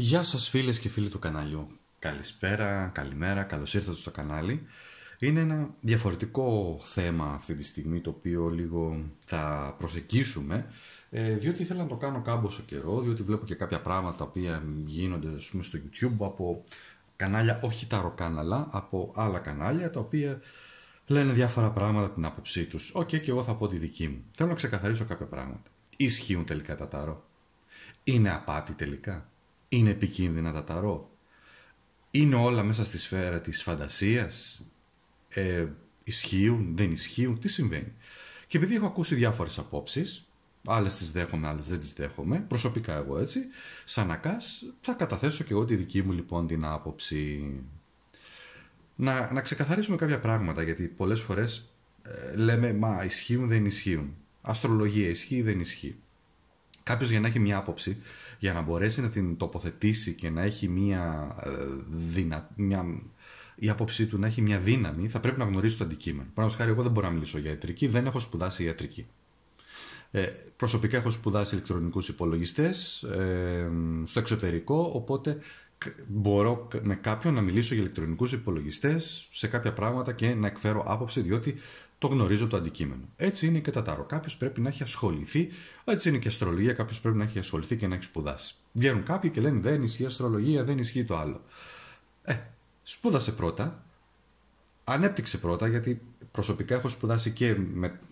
Γεια σας φίλες και φίλοι του καναλιού. Καλησπέρα, καλημέρα, καλώς ήρθατε στο κανάλι. Είναι ένα διαφορετικό θέμα αυτή τη στιγμή το οποίο λίγο θα προσεγγίσουμε ε, διότι ήθελα να το κάνω κάμποσο καιρό, διότι βλέπω και κάποια πράγματα τα οποία γίνονται ας πούμε, στο YouTube από κανάλια, όχι τα ροκάναλα, από άλλα κανάλια τα οποία λένε διάφορα πράγματα την άποψή τους. Οκ, και εγώ θα πω τη δική μου. Θέλω να ξεκαθαρίσω κάποια πράγματα. Ισχύουν τελικά τα ταρό. Είναι απάτη τελικά. Είναι επικίνδυνα τα ταρό. Είναι όλα μέσα στη σφαίρα της φαντασίας. Ε, ισχύουν, δεν ισχύουν, τι συμβαίνει. Και επειδή έχω ακούσει διάφορες απόψεις, άλλες τις δέχομαι, άλλες δεν τις δέχομαι, προσωπικά εγώ έτσι, σαν ακάς, θα καταθέσω και εγώ τη δική μου λοιπόν την άποψη. Να, να ξεκαθαρίσουμε κάποια πράγματα, γιατί πολλές φορές ε, λέμε «μα ισχύουν, δεν ισχύουν». Αστρολογία ισχύει, δεν ισχύει κάποιος για να έχει μια άποψη, για να μπορέσει να την τοποθετήσει και να έχει μια, ε, δυνα... μια η άποψή του να έχει μια δύναμη, θα πρέπει να γνωρίζει το αντικείμενο. Παραδείγματο χάρη, εγώ δεν μπορώ να μιλήσω για ιατρική, δεν έχω σπουδάσει ιατρική. Ε, προσωπικά έχω σπουδάσει ηλεκτρονικούς υπολογιστές ε, στο εξωτερικό, οπότε μπορώ με κάποιον να μιλήσω για ηλεκτρονικούς υπολογιστές σε κάποια πράγματα και να εκφέρω άποψη, διότι το γνωρίζω το αντικείμενο. Έτσι είναι και τα ταρό. Κάποιος πρέπει να έχει ασχοληθεί, έτσι είναι και η αστρολογία. Κάποιος πρέπει να έχει ασχοληθεί και να έχει σπουδάσει. Βγαίνουν κάποιοι και λένε δεν ισχύει αστρολογία, δεν ισχύει το άλλο. Ε, σπούδασε πρώτα, ανέπτυξε πρώτα, γιατί προσωπικά έχω σπουδάσει και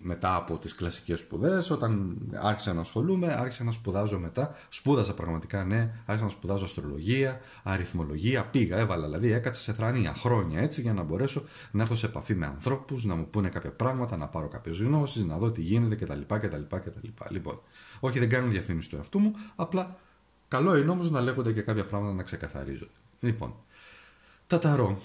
μετά από τις κλασικές σπουδές όταν άρχισα να ασχολούμαι, άρχισα να σπουδάζω μετά σπούδασα πραγματικά ναι, άρχισα να σπουδάζω αστρολογία, αριθμολογία πήγα, έβαλα δηλαδή, έκατσα σε θρανία χρόνια έτσι για να μπορέσω να έρθω σε επαφή με ανθρώπους, να μου πούνε κάποια πράγματα να πάρω κάποιες γνώσεις, να δω τι γίνεται κτλ κτλ κτλ. Λοιπόν, όχι δεν κάνω διαφήμιση του εαυτού μου, απλά καλό είναι όμως να λέγονται και κάποια πράγματα να ξεκαθαρίζονται. Λοιπόν, τα ταρό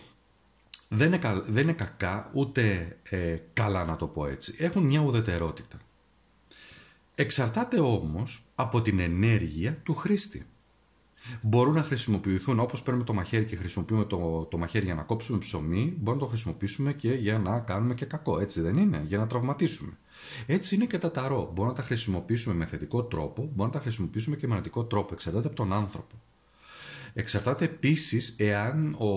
δεν είναι, δεν είναι κακά ούτε ε, καλά να το πω έτσι. Έχουν μια ουδετερότητα. Εξαρτάται όμως από την ενέργεια του χρήστη. Μπορούν να χρησιμοποιηθούν όπως παίρνουμε το μαχαίρι και χρησιμοποιούμε το, το μαχαίρι για να κόψουμε ψωμί, μπορούμε να το χρησιμοποιήσουμε και για να κάνουμε και κακό, έτσι δεν είναι, για να τραυματίσουμε. Έτσι είναι και τα ταρό. Μπορούμε να τα χρησιμοποιήσουμε με θετικό τρόπο, μπορούμε να τα χρησιμοποιήσουμε και με αρνητικό τρόπο, εξαρτάται από τον άνθρωπο. Εξαρτάται επίσης εάν ο,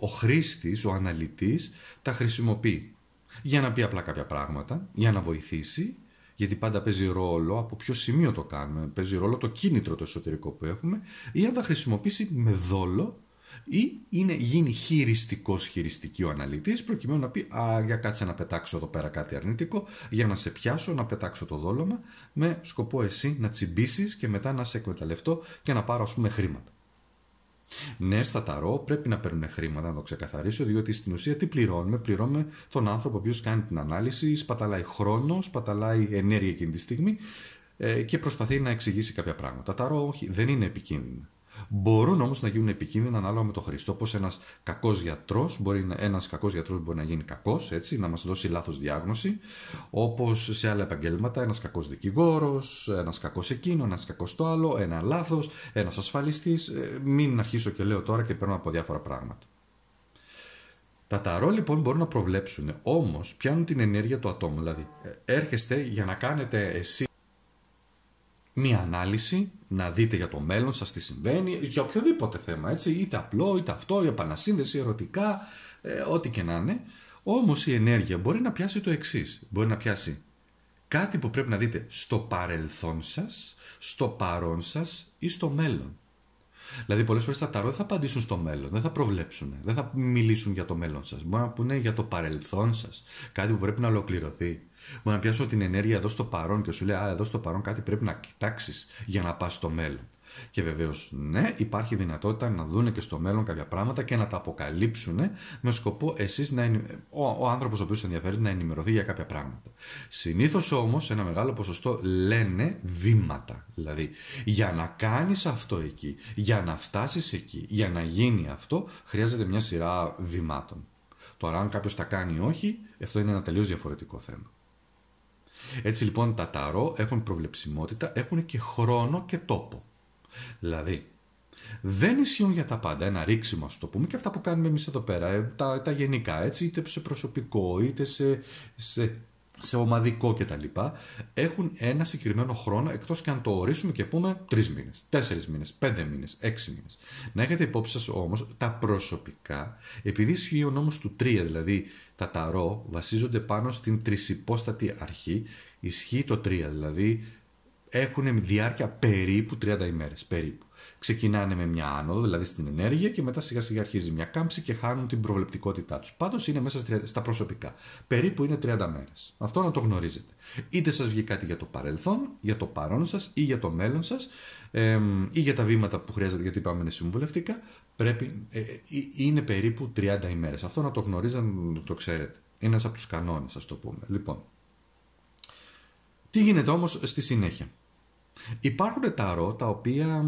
ο χρήστης, ο αναλυτής τα χρησιμοποιεί. Για να πει απλά κάποια πράγματα, για να βοηθήσει, γιατί πάντα παίζει ρόλο από ποιο σημείο το κάνουμε, παίζει ρόλο το κίνητρο το εσωτερικό που έχουμε, ή αν τα χρησιμοποιήσει με δόλο ή είναι, γίνει χειριστικός χειριστική ο αναλυτής, προκειμένου να πει Α, για κάτσε να πετάξω εδώ πέρα κάτι αρνητικό, για να σε πιάσω, να πετάξω το δόλωμα, με σκοπό εσύ να τσιμπήσεις και μετά να σε εκμεταλλευτώ και να πάρω ας πούμε χρήματα. Ναι, στα ταρό πρέπει να παίρνουν χρήματα, να το ξεκαθαρίσω, διότι στην ουσία τι πληρώνουμε. Πληρώνουμε τον άνθρωπο ο οποίος κάνει την ανάλυση, σπαταλάει χρόνο, σπαταλάει ενέργεια εκείνη τη στιγμή ε, και προσπαθεί να εξηγήσει κάποια πράγματα. Τα ταρό όχι, δεν είναι επικίνδυνα. Μπορούν όμως να γίνουν επικίνδυνα ανάλογα με τον Χριστό Όπω ένας κακός γιατρός μπορεί, ένας κακός γιατρός μπορεί να γίνει κακός, έτσι, να μας δώσει λάθος διάγνωση. Όπως σε άλλα επαγγέλματα, ένας κακός δικηγόρος, ένας κακός εκείνο, ένας κακός το άλλο, ένα λάθος, ένας ασφαλιστής. Ε, μην αρχίσω και λέω τώρα και παίρνω από διάφορα πράγματα. Τα ταρό λοιπόν μπορούν να προβλέψουν, όμως πιάνουν την ενέργεια του ατόμου. Δηλαδή, ε, έρχεστε για να κάνετε εσύ μία ανάλυση, να δείτε για το μέλλον σας τι συμβαίνει, για οποιοδήποτε θέμα, έτσι, είτε απλό, είτε αυτό, η επανασύνδεση, ερωτικά, ε, ό,τι και να είναι. Όμως η ενέργεια μπορεί να πιάσει το εξής. Μπορεί να πιάσει κάτι που πρέπει να δείτε στο παρελθόν σας, στο παρόν σας ή στο μέλλον. Δηλαδή, πολλές φορές τα ταρό δεν θα απαντήσουν στο μέλλον, δεν θα προβλέψουν, δεν θα μιλήσουν για το μέλλον σας, Μπορεί να πούνε για το παρελθόν σας. κάτι που πρέπει να ολοκληρωθεί. Μπορεί να πιάσω την ενέργεια εδώ στο παρόν και σου λέει, Α, εδώ στο παρόν κάτι πρέπει να κοιτάξεις για να πας στο μέλλον. Και βεβαίως, ναι, υπάρχει δυνατότητα να δούνε και στο μέλλον κάποια πράγματα και να τα αποκαλύψουν με σκοπό εσείς να ο, ο άνθρωπος ο οποίος ενδιαφέρει να ενημερωθεί για κάποια πράγματα. Συνήθως όμως, ένα μεγάλο ποσοστό λένε βήματα. Δηλαδή, για να κάνεις αυτό εκεί, για να φτάσεις εκεί, για να γίνει αυτό, χρειάζεται μια σειρά βημάτων. Τώρα, αν κάποιος τα κάνει ή όχι, αυτό είναι ένα τελείως διαφορετικό θέμα. Έτσι λοιπόν τα ταρό έχουν προβλεψιμότητα, έχουν και χρόνο και τόπο. Δηλαδή, δεν ισχύουν για τα πάντα. Ένα ρήξιμο ας το πούμε, και αυτά που κάνουμε εμείς εδώ πέρα. Ε, τα, τα γενικά, έτσι, είτε σε προσωπικό, είτε σε, σε σε ομαδικό κτλ. έχουν ένα συγκεκριμένο χρόνο εκτός και αν το ορίσουμε και πούμε τρεις μήνες, τέσσερις μήνες, πέντε μήνες, έξι μήνες. Να έχετε υπόψη σας όμως τα προσωπικά, επειδή ισχύει ο νόμος του 3, δηλαδή τα ταρό βασίζονται πάνω στην τρισυπόστατη αρχή, ισχύει το 3, δηλαδή έχουν διάρκεια περίπου 30 ημέρες περίπου ξεκινάνε με μια άνοδο, δηλαδή στην ενέργεια, και μετά σιγά σιγά αρχίζει μια κάμψη και χάνουν την προβλεπτικότητά τους. Πάντως είναι μέσα στα προσωπικά. Περίπου είναι 30 μέρες. Αυτό να το γνωρίζετε. Είτε σας βγει κάτι για το παρελθόν, για το παρόν σας ή για το μέλλον σας, ε, ή για τα βήματα που χρειάζεται, γιατί είπαμε είναι συμβουλευτικά, πρέπει, ε, ε, ε, είναι περίπου 30 ημέρε. Αυτό να το γνωρίζετε, να το ξέρετε. Ένας από τους κανόνες, ας το πούμε. Λοιπόν. Τι γίνεται όμως στη συνέχεια. Υπάρχουν ταρό τα οποία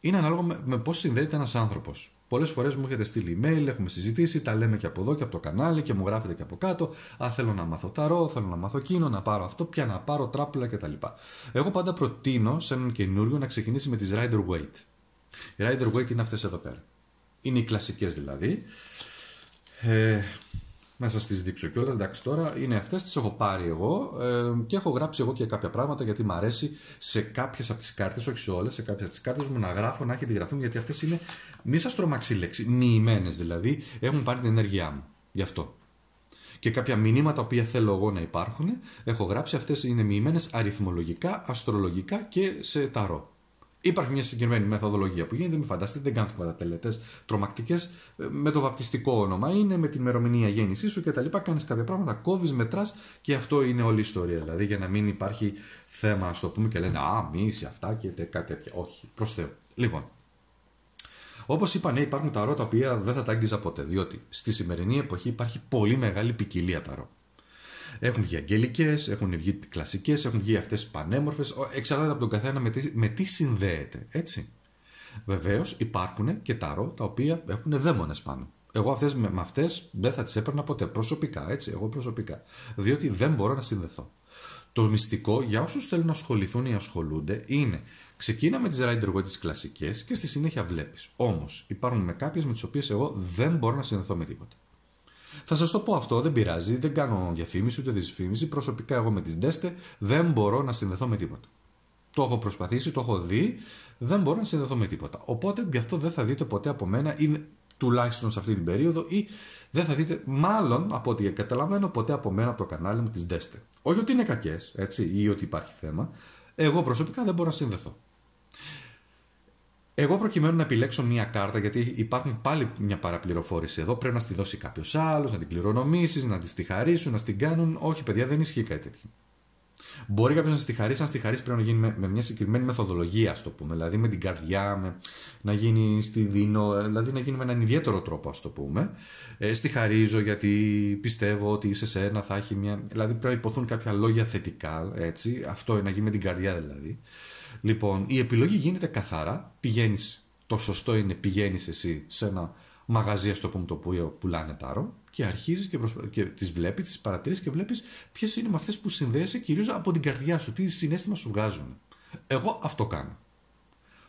είναι ανάλογα με, με πώς συνδέεται ένας άνθρωπος. Πολλές φορές μου έχετε στείλει email, έχουμε συζητήσει, τα λέμε και από εδώ και από το κανάλι και μου γράφετε και από κάτω. Α, θέλω να μάθω ταρό, θέλω να μάθω εκείνο, να πάρω αυτό, πια να πάρω τράπουλα κτλ. Εγώ πάντα προτείνω σε έναν καινούριο να ξεκινήσει με τις Rider Weight. Rider Weight είναι αυτές εδώ πέρα. Είναι οι κλασικές δηλαδή. Ε, να σα τι δείξω κιόλας. Εντάξει, τώρα είναι αυτές, τις έχω πάρει εγώ ε, και έχω γράψει εγώ και κάποια πράγματα γιατί μου αρέσει σε κάποιες από τις κάρτες, όχι σε όλες, σε κάποιες από τις κάρτες μου να γράφω, να έχει τη γραφή μου γιατί αυτές είναι, μη σας τρομαξεί λέξη, μοιημένες δηλαδή, έχουν πάρει την ενέργειά μου. Γι' αυτό. Και κάποια μηνύματα που θέλω εγώ να υπάρχουν, έχω γράψει, αυτές είναι μοιημένες αριθμολογικά, αστρολογικά και σε ταρό. Υπάρχει μια συγκεκριμένη μεθοδολογία που γίνεται, μην φανταστείτε, δεν κάνουν τίποτα τελετέ τρομακτικές. Ε, με το βαπτιστικό όνομα είναι, με την ημερομηνία γέννησής σου κτλ. Κάνεις κάποια πράγματα, κόβεις, μετράς και αυτό είναι όλη η ιστορία. Δηλαδή για να μην υπάρχει θέμα, ας το πούμε, και λένε Α, μίση αυτά και κάτι τέτοιο. Όχι, προς Θεού. Λοιπόν, Όπως είπα, ναι, υπάρχουν τα τα οποία δεν θα τα άγγιζα ποτέ, διότι στη σημερινή εποχή υπάρχει πολύ μεγάλη ποικιλία ρο. Έχουν βγει αγγελικές, έχουν βγει κλασικές, έχουν βγει αυτές πανέμορφε. Εξαρτάται από τον καθένα με τι, με τι συνδέεται. Έτσι. Βεβαίως υπάρχουν και τα ρο τα οποία έχουν δαίμονες πάνω. Εγώ αυτές, με, με αυτές δεν θα τις έπαιρνα ποτέ προσωπικά. Έτσι, εγώ προσωπικά. Διότι δεν μπορώ να συνδεθώ. Το μυστικό για όσους θέλουν να ασχοληθούν ή ασχολούνται είναι ξεκίναμε με τι Rider Waite τις κλασικές και στη συνέχεια βλέπεις. Όμως υπάρχουν με κάποιες με τις οποίες εγώ δεν μπορώ να συνδεθώ με τίποτα. Θα σας το πω αυτό, δεν πειράζει, δεν κάνω διαφήμιση ούτε δυσφήμιση. Προσωπικά, εγώ με τις ΔΕΣΤΕ δεν μπορώ να συνδεθώ με τίποτα. Το έχω προσπαθήσει, το έχω δει, δεν μπορώ να συνδεθώ με τίποτα. Οπότε γι' αυτό δεν θα δείτε ποτέ από μένα, ή τουλάχιστον σε αυτή την περίοδο, ή δεν θα δείτε, μάλλον από ό,τι καταλαβαίνω, ποτέ από μένα από το κανάλι μου τις Ντέστε. Όχι ότι είναι κακές, έτσι, ή ότι υπάρχει θέμα. Εγώ προσωπικά δεν μπορώ να συνδεθώ. Εγώ προκειμένου να επιλέξω μια κάρτα, γιατί υπάρχει πάλι μια παραπληροφόρηση εδώ, πρέπει να στη δώσει κάποιος άλλος, να την κληρονομήσεις, να τη χαρίσουν, να την κάνουν. Όχι, παιδιά, δεν ισχύει κάτι τέτοιο. Μπορεί κάποιος να στη χαρίσει, να στη χαρίσει πρέπει να γίνει με, με μια συγκεκριμένη μεθοδολογία, ας το πούμε. Δηλαδή με την καρδιά, με, να γίνει στη δίνω, ε, δηλαδή να γίνει με έναν ιδιαίτερο τρόπο, ας το πούμε. Ε, στη χαρίζω γιατί πιστεύω ότι σε σένα θα έχει μια. Δηλαδή πρέπει να υποθούν κάποια λόγια θετικά, έτσι. Αυτό να γίνει με την καρδιά δηλαδή. Λοιπόν, η επιλογή γίνεται καθαρά. Πηγαίνεις, το σωστό είναι πηγαίνεις εσύ σε ένα μαγαζί, ας το πούμε, το οποίο πουλάνε τάρο και αρχίζεις και, προσπα... και τις βλέπεις, τις παρατηρεί και βλέπεις ποιες είναι με αυτές που συνδέεσαι κυρίως από την καρδιά σου, τι συνέστημα σου βγάζουν. Εγώ αυτό κάνω.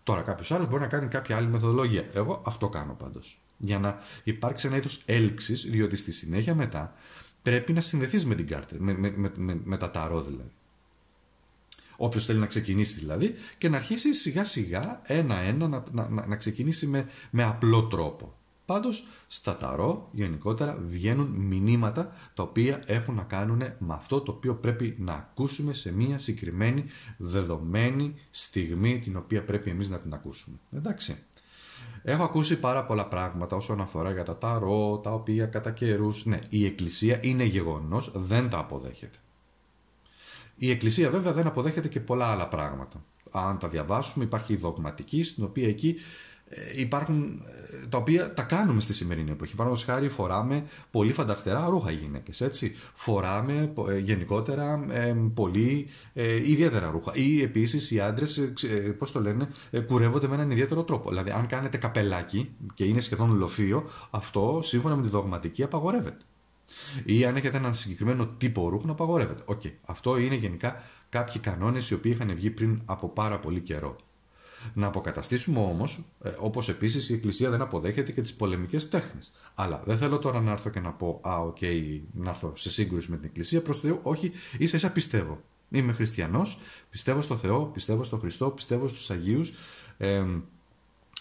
Τώρα κάποιος άλλος μπορεί να κάνει κάποια άλλη μεθοδολογία. Εγώ αυτό κάνω πάντως. Για να υπάρξει ένα είδος έλξης, διότι στη συνέχεια μετά πρέπει να συνδεθείς με την κάρτα, με, με, με, με τα ταρό δηλαδή. Όποιος θέλει να ξεκινήσει δηλαδή και να αρχίσει σιγά σιγά ένα-ένα να, να, να, να ξεκινήσει με απλό τρόπο. Πάντως στα ταρό γενικότερα βγαίνουν μηνύματα τα οποία έχουν να κάνουν με αυτό το οποίο πρέπει να ακούσουμε σε μια συγκεκριμένη δεδομένη στιγμή την οποία πρέπει εμείς να την ακούσουμε. Εντάξει. Έχω ακούσει πάρα πολλά πράγματα όσον αφορά για τα ταρό, τα οποία κατά καιρούς... Ναι, η Εκκλησία είναι γεγονός, δεν τα αποδέχεται. Η Εκκλησία βέβαια δεν αποδέχεται και πολλά άλλα πράγματα. Αν τα διαβάσουμε, υπάρχει η δογματική, στην οποία εκεί ε, υπάρχουν ε, τα οποία τα κάνουμε στη σημερινή εποχή. Παραδείγματος χάρη, φοράμε πολύ φανταχτερά ρούχα οι έτσι. Φοράμε ε, γενικότερα πολύ ιδιαίτερα ρούχα. Ή επίσης οι άντρες, πώς το λένε, κουρεύονται με έναν ιδιαίτερο τρόπο. Δηλαδή, αν κάνετε καπελάκι και είναι σχεδόν λοφείο, αυτό σύμφωνα με τη δογματική απαγορεύεται. Ή αν έχετε έναν συγκεκριμένο τύπο να απαγορεύεται. Οκ. Αυτό είναι γενικά κάποιοι κανόνες οι οποίοι είχαν βγει πριν από πάρα πολύ καιρό. Να αποκαταστήσουμε όμως, ε, όπως επίσης η Εκκλησία δεν αποδέχεται και τις πολεμικές τέχνες. Αλλά δεν θέλω τώρα να έρθω και να πω, Α, οκ, να έρθω σε σύγκρουση με την Εκκλησία προς Θεού. Όχι, ίσα ίσα πιστεύω. Είμαι χριστιανός, πιστεύω στο Θεό, πιστεύω στο Χριστό, πιστεύω στους Αγίους. Ε,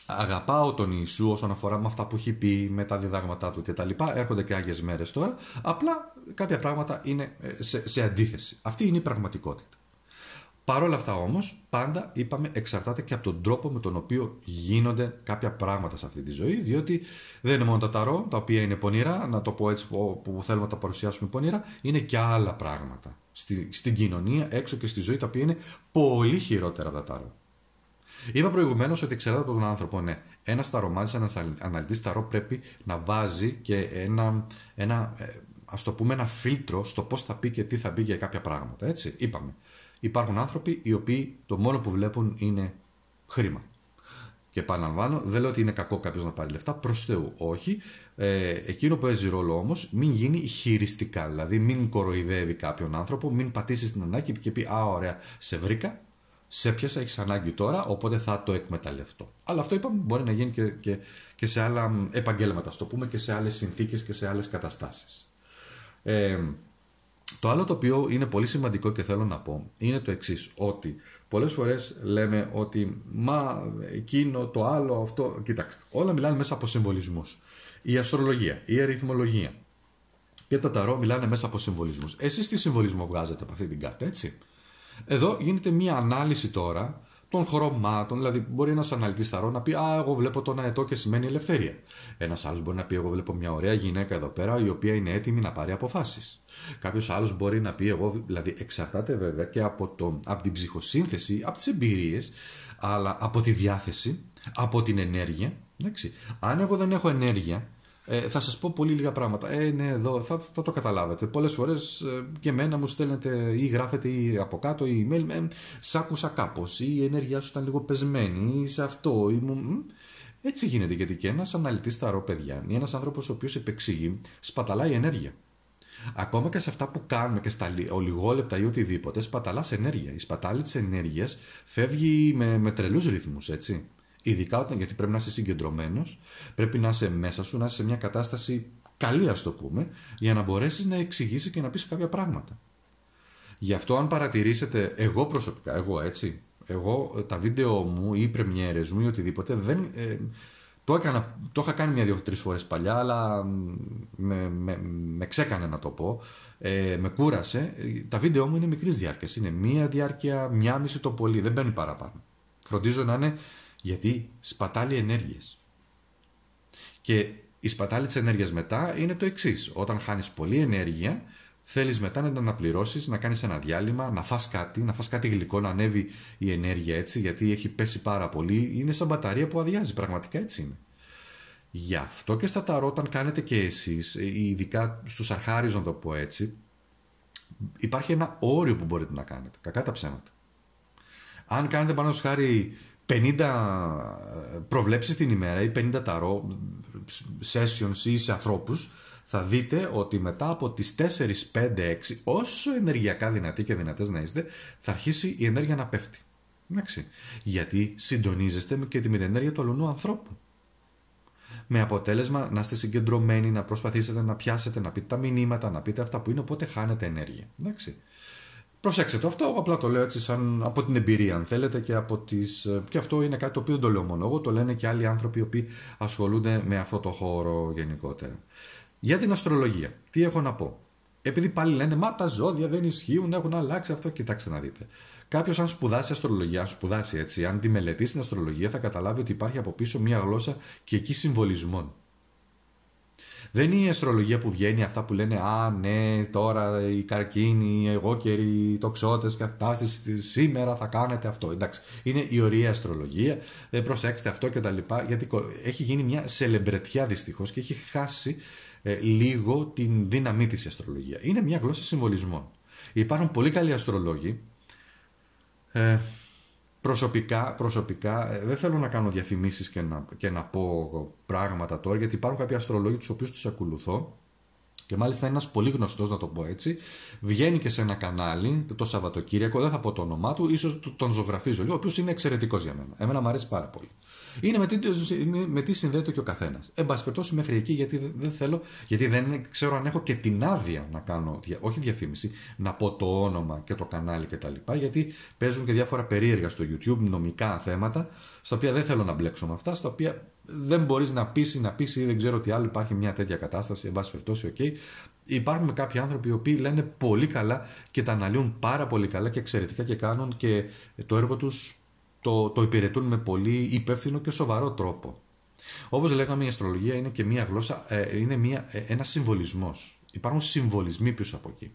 αγαπάω τον Ιησού όσον αφορά με αυτά που έχει πει, με τα διδάγματά του κτλ. Έρχονται και άγιες μέρες τώρα. Απλά κάποια πράγματα είναι ε, σε, σε αντίθεση. Αυτή είναι η πραγματικότητα. Παρ' όλα αυτά όμως, πάντα είπαμε εξαρτάται και από τον τρόπο με τον οποίο γίνονται κάποια πράγματα σε αυτή τη ζωή, διότι δεν είναι μόνο τα ταρό, τα οποία είναι πονηρά, να το πω έτσι που θέλουμε να τα παρουσιάσουμε πονηρά, είναι και άλλα πράγματα στη, στην κοινωνία, έξω και στη ζωή, τα οποία είναι πολύ χειρότερα από τα ταρό. Είπα προηγουμένως ότι εξαρτάται από τον άνθρωπο, ναι. Ένας ταρομάτης, ένας αναλυτής ταρό πρέπει να βάζει και ένα, ένα ε, ας το πούμε, ένα φίλτρο στο πώς θα πει και τι θα πει για κάποια πράγματα. Έτσι, είπαμε υπάρχουν άνθρωποι οι οποίοι το μόνο που βλέπουν είναι χρήμα. Και επαναλαμβάνω, δεν λέω ότι είναι κακό κάποιος να πάρει λεφτά, προς Θεού όχι. Ε, εκείνο που παίζει ρόλο όμως, μην γίνει χειριστικά. Δηλαδή, μην κοροϊδεύει κάποιον άνθρωπο, μην πατήσει την ανάγκη και πει Α, ωραία, σε βρήκα, σε πιάσα, έχεις ανάγκη τώρα, οπότε θα το εκμεταλλευτώ. Αλλά αυτό είπαμε μπορεί να γίνει και, και, και σε άλλα επαγγέλματα, ας το πούμε, και σε άλλες συνθήκες και σε άλλες καταστάσεις. Ε, το άλλο το οποίο είναι πολύ σημαντικό και θέλω να πω είναι το εξής, ότι πολλές φορές λέμε ότι μα εκείνο, το άλλο, αυτό. Κοιτάξτε, όλα μιλάνε μέσα από συμβολισμούς. Η αστρολογία, η αριθμολογία και τα ταρό μιλάνε μέσα από συμβολισμούς. Εσείς τι συμβολισμό βγάζετε από αυτή την κάρτα, έτσι. Εδώ γίνεται μια ανάλυση τώρα των χρωμάτων. Δηλαδή, μπορεί ένας αναλυτής θαρό να πει Α, εγώ βλέπω τον αετό και σημαίνει ελευθερία. Ένας άλλος μπορεί να πει: Εγώ βλέπω μια ωραία γυναίκα εδώ πέρα η οποία είναι έτοιμη να πάρει αποφάσεις. Κάποιος άλλος μπορεί να πει: Εγώ, δηλαδή, εξαρτάται βέβαια και από, το, από την ψυχοσύνθεση, από τις εμπειρίες, αλλά από τη διάθεση, από την ενέργεια. Εντάξει. Αν εγώ δεν έχω ενέργεια, ε, θα σας πω πολύ λίγα πράγματα. Ε, ναι, εδώ θα, το καταλάβετε. Πολλές φορές ε, και εμένα μου στέλνετε ή γράφετε ή από κάτω ή email. Ε, σ' άκουσα κάπως ή η ενέργειά σου ήταν λίγο πεσμένη ή σε αυτό. Ή μου... Έτσι γίνεται γιατί και ένας αναλυτής ρο, παιδιά ή ένας άνθρωπος ο οποίος επεξηγεί σπαταλάει ενέργεια. Ακόμα και σε αυτά που κάνουμε και στα ολιγόλεπτα ή οτιδήποτε, σπαταλάς ενέργεια. Η σπατάλη της ενέργειας φεύγει με, με τρελούς ρυθμούς, έτσι. Ειδικά όταν γιατί πρέπει να είσαι συγκεντρωμένος, πρέπει να είσαι μέσα σου, να είσαι σε μια κατάσταση καλή, ας το πούμε, για να μπορέσεις να εξηγήσει και να πεις κάποια πράγματα. Γι' αυτό, αν παρατηρήσετε, εγώ προσωπικά, εγώ έτσι, εγώ ε, τα βίντεο μου ή οι πρεμιέρες μου ή οτιδήποτε δεν. Ε, το, έκανα, το είχα κάνει μια-δύο-τρει φορές παλιά, αλλά με, με, με, ξέκανε να το πω. Ε, με κούρασε. Ε, τα βίντεο μου είναι μικρής διάρκειας. Είναι μία διάρκεια, μία μισή το πολύ. Δεν μπαίνει παραπάνω. Φροντίζω να είναι γιατί σπατάλει ενέργειες. Και η σπατάλη της ενέργειας μετά είναι το εξής. Όταν χάνεις πολλή ενέργεια, θέλεις μετά να την αναπληρώσεις, να κάνεις ένα διάλειμμα, να φας κάτι, να φας κάτι γλυκό, να ανέβει η ενέργεια έτσι, γιατί έχει πέσει πάρα πολύ. Είναι σαν μπαταρία που αδειάζει, πραγματικά έτσι είναι. Γι' αυτό και στα ταρό όταν κάνετε και εσείς, ε, ειδικά στους αρχάριους να το πω έτσι, υπάρχει ένα όριο που μπορείτε να κάνετε. Κακά τα ψέματα. Αν κάνετε πάνω χάρη 50 ε, προβλέψεις την ημέρα ή 50 ταρό sessions ή σε ανθρώπους θα δείτε ότι μετά από τις 4, 5, 6 όσο ενεργειακά δυνατοί και δυνατές να είστε θα αρχίσει η ενέργεια να πέφτει. Εντάξει. Γιατί συντονίζεστε και την ενέργεια του αλλού ανθρώπου. Με αποτέλεσμα να είστε συγκεντρωμένοι, να προσπαθήσετε να πιάσετε, να πείτε τα μηνύματα, να πείτε αυτά που είναι, οπότε χάνετε ενέργεια. Εντάξει. Προσέξτε το αυτό, απλά το λέω έτσι σαν από την εμπειρία αν θέλετε και από τις... Ε, και αυτό είναι κάτι το οποίο δεν το λέω μόνο εγώ, το λένε και άλλοι άνθρωποι οι οποίοι ασχολούνται με αυτό το χώρο γενικότερα. Για την αστρολογία, τι έχω να πω. Επειδή πάλι λένε μα τα ζώδια δεν ισχύουν, έχουν αλλάξει αυτό, κοιτάξτε να δείτε. Κάποιος, αν σπουδάσει αστρολογία, αν σπουδάσει έτσι, αν τη μελετήσει την αστρολογία, θα καταλάβει ότι υπάρχει από πίσω μια γλώσσα και εκεί συμβολισμών. Δεν είναι η αστρολογία που βγαίνει αυτά που λένε Α, ναι, τώρα οι καρκίνοι, οι εγώκεροι, οι τοξότες και αυτά. Σήμερα θα κάνετε αυτό. Εντάξει, είναι η ωραία αστρολογία. Ε, προσέξτε αυτό και τα λοιπά, Γιατί έχει γίνει μια σελεμπρετιά δυστυχώς και έχει χάσει ε, λίγο την δύναμή της η αστρολογία. Είναι μια γλώσσα συμβολισμών. Υπάρχουν πολύ καλοί αστρολόγοι. Ε, Προσωπικά, προσωπικά ε, δεν θέλω να κάνω διαφημίσεις και να, και να πω πράγματα τώρα γιατί υπάρχουν κάποιοι αστρολόγοι τους οποίους τους ακολουθώ και μάλιστα ένας πολύ γνωστός να το πω έτσι βγαίνει και σε ένα κανάλι το Σαββατοκύριακο, δεν θα πω το όνομά του ίσως τον ζωγραφίζω λίγο, ο οποίος είναι εξαιρετικός για μένα εμένα μου αρέσει πάρα πολύ είναι με τι, με τι συνδέεται και ο καθένας. Εν πάση περιπτώσει, μέχρι εκεί, γιατί δεν θέλω, γιατί δεν ξέρω αν έχω και την άδεια να κάνω, όχι διαφήμιση, να πω το όνομα και το κανάλι κτλ. Γιατί παίζουν και διάφορα περίεργα στο YouTube, νομικά θέματα, στα οποία δεν θέλω να μπλέξω με αυτά, στα οποία δεν μπορείς να πείσει, να πείσει ή δεν ξέρω τι άλλο. Υπάρχει μια τέτοια κατάσταση, εν πάση περιπτώσει, okay. Υπάρχουν κάποιοι άνθρωποι οι οποίοι λένε πολύ καλά και τα αναλύουν πάρα πολύ καλά και εξαιρετικά και κάνουν και το έργο τους το, το υπηρετούν με πολύ υπεύθυνο και σοβαρό τρόπο. Όπως λέγαμε η αστρολογία είναι και μια γλώσσα, ε, είναι μια, ε, ένας συμβολισμός. Υπάρχουν συμβολισμοί πίσω από εκεί.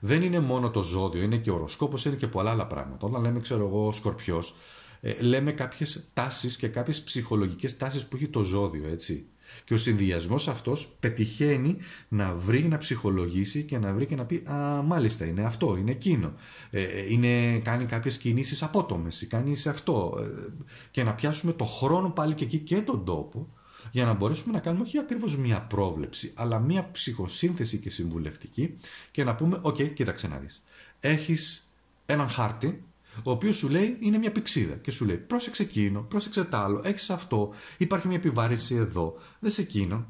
Δεν είναι μόνο το ζώδιο, είναι και ο οροσκόπος, είναι και πολλά άλλα πράγματα. Όταν λέμε, ξέρω εγώ, σκορπιός, ε, λέμε κάποιες τάσεις και κάποιες ψυχολογικές τάσεις που έχει το ζώδιο, έτσι. Και ο συνδυασμός αυτός πετυχαίνει να βρει, να ψυχολογήσει και να βρει και να πει Α, μάλιστα είναι αυτό, είναι εκείνο. Ε, ε είναι, κάνει κάποιες κινήσεις απότομες, κάνει σε αυτό. Ε, και να πιάσουμε το χρόνο πάλι και εκεί και τον τόπο για να μπορέσουμε να κάνουμε όχι ακριβώς μία πρόβλεψη, αλλά μία ψυχοσύνθεση και συμβουλευτική και να πούμε, οκ, κοίταξε να δεις. Έχεις έναν χάρτη ο οποίος σου λέει είναι μια πηξίδα και σου λέει πρόσεξε εκείνο, πρόσεξε τ' άλλο, έχεις αυτό, υπάρχει μια επιβάρηση εδώ, δε σε εκείνο.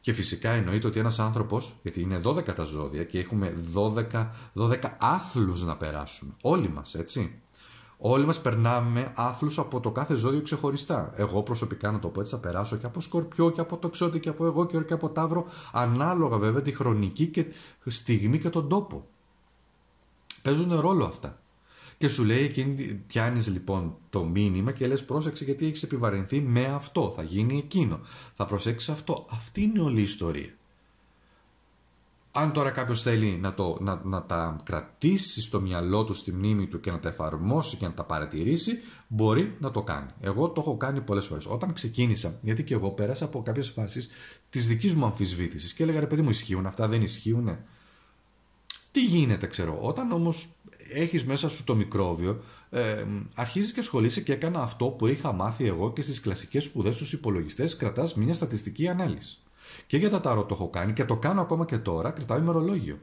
Και φυσικά εννοείται ότι ένας άνθρωπος, γιατί είναι 12 τα ζώδια και έχουμε 12, 12 άθλους να περάσουν, Όλοι μας, έτσι. Όλοι μας περνάμε άθλους από το κάθε ζώδιο ξεχωριστά. Εγώ προσωπικά, να το πω έτσι, θα περάσω και από σκορπιό και από το τοξότη και από εγώ και από Ταύρο ανάλογα βέβαια τη χρονική και στιγμή και τον τόπο. Παίζουν ρόλο αυτά. Και σου λέει εκείνη, πιάνεις λοιπόν το μήνυμα και λες, πρόσεξε γιατί έχεις επιβαρυνθεί με αυτό, θα γίνει εκείνο, θα προσέξεις αυτό. Αυτή είναι όλη η ιστορία. Αν τώρα κάποιος θέλει να, το, να, να τα κρατήσει στο μυαλό του, στη μνήμη του και να τα εφαρμόσει και να τα παρατηρήσει, μπορεί να το κάνει. Εγώ το έχω κάνει πολλές φορές. Όταν ξεκίνησα, γιατί και εγώ πέρασα από κάποιες φάσεις της δικής μου αμφισβήτησης. και έλεγα ρε παιδί μου ισχύουν αυτά, δεν ισχύουν. Τι γίνεται ξέρω. Όταν όμως. Έχεις μέσα σου το μικρόβιο, ε, αρχίζεις και ασχολείσαι και έκανα αυτό που είχα μάθει εγώ και στις κλασικές σπουδές στους υπολογιστές Κρατάς μια στατιστική ανάλυση. Και για τα ταρό το έχω κάνει και το κάνω ακόμα και τώρα, κρατάω ημερολόγιο.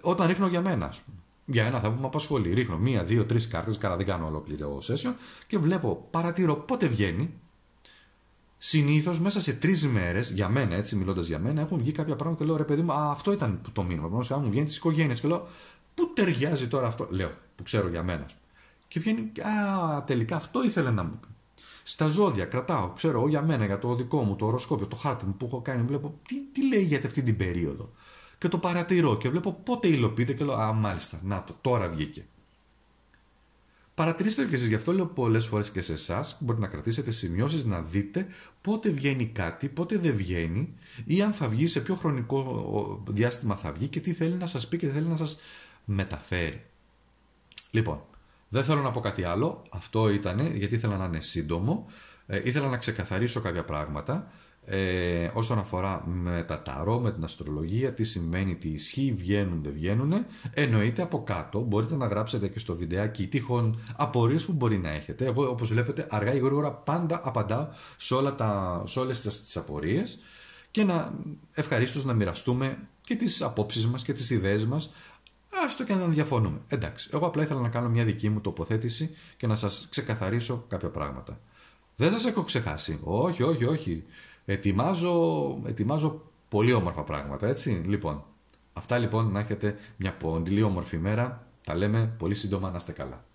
Όταν ρίχνω για μένα, ας πούμε. Για ένα θέμα που με απασχολεί. Ρίχνω μία, δύο, τρεις κάρτες, καλά δεν κάνω ολόκληρο session και βλέπω, παρατηρώ πότε βγαίνει. Συνήθως μέσα σε τρεις μέρες, για μένα έτσι, μιλώντας για μένα, έχουν βγει κάποια πράγματα και λέω ρε παιδί μου, αυτό ήταν το μήνυμα. Πρέπει μου βγαίνει τη οικογένεια και λέω, Πού ταιριάζει τώρα αυτό, λέω, που ξέρω για μένα. Και βγαίνει, Α, τελικά αυτό ήθελε να μου πει. Στα ζώδια κρατάω, ξέρω για μένα, για το δικό μου, το οροσκόπιο, το χάρτη μου που έχω κάνει, βλέπω τι, τι για αυτή την περίοδο. Και το παρατηρώ και βλέπω πότε υλοποιείται και λέω, Α, μάλιστα, να το, τώρα βγήκε. Παρατηρήστε το και εσείς, γι' αυτό λέω πολλές φορές και σε εσάς. Μπορείτε να κρατήσετε σημειώσεις, να δείτε πότε βγαίνει κάτι, πότε δεν βγαίνει ή αν θα βγει, σε ποιο χρονικό διάστημα θα βγει και τι θέλει να σας πει και θέλει να σας μεταφέρει. Λοιπόν, δεν θέλω να πω κάτι άλλο. Αυτό ήταν γιατί ήθελα να είναι σύντομο. Ε, ήθελα να ξεκαθαρίσω κάποια πράγματα ε, όσον αφορά με τα ταρό, με την αστρολογία, τι σημαίνει, τι ισχύει, βγαίνουν, δεν βγαίνουν. Εννοείται από κάτω, μπορείτε να γράψετε και στο βιντεάκι τυχόν απορίες που μπορεί να έχετε. Εγώ όπως βλέπετε αργά ή γρήγορα πάντα απαντάω σε, όλα τα, σε όλες τις απορίες και να ευχαρίστως να μοιραστούμε και τις απόψεις μας και τις ιδέες μας Άστο και να διαφωνούμε. Εντάξει, εγώ απλά ήθελα να κάνω μια δική μου τοποθέτηση και να σας ξεκαθαρίσω κάποια πράγματα. Δεν σας έχω ξεχάσει. Όχι, όχι, όχι. Ετοιμάζω, ετοιμάζω πολύ όμορφα πράγματα, έτσι. Λοιπόν, αυτά λοιπόν να έχετε μια πολύ όμορφη μέρα. Τα λέμε πολύ σύντομα. Να είστε καλά.